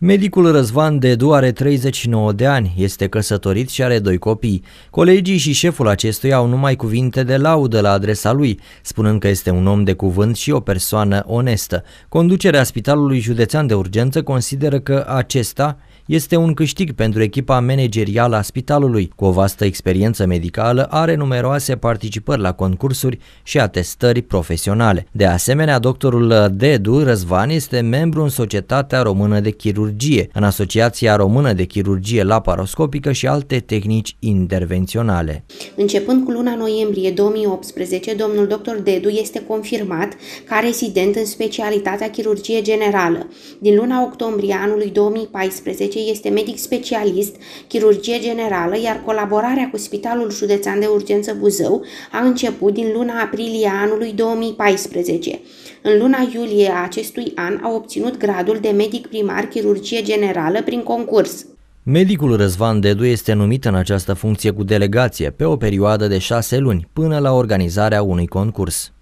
Medicul Răzvan Dedu are 39 de ani, este căsătorit și are doi copii. Colegii și șeful acestuia au numai cuvinte de laudă la adresa lui, spunând că este un om de cuvânt și o persoană onestă. Conducerea Spitalului Județean de Urgență consideră că acesta este un câștig pentru echipa managerială a spitalului. Cu o vastă experiență medicală, are numeroase participări la concursuri și atestări profesionale. De asemenea, doctorul Dedu Răzvan este membru în Societatea Română de Chirurgie, în Asociația Română de Chirurgie Laparoscopică și alte tehnici intervenționale. Începând cu luna noiembrie 2018, domnul dr. Dedu este confirmat ca rezident în specialitatea chirurgie generală. Din luna octombrie anului 2014, profesie, este medic specialist, chirurgie generală, iar colaborarea cu Spitalul Județean de Urgență Buzău a început din luna aprilie anului 2014. În luna iulie a acestui an a obținut gradul de medic primar chirurgie generală prin concurs. Medicul Răzvan Dedu este numit în această funcție cu delegație pe o perioadă de șase luni până la organizarea unui concurs.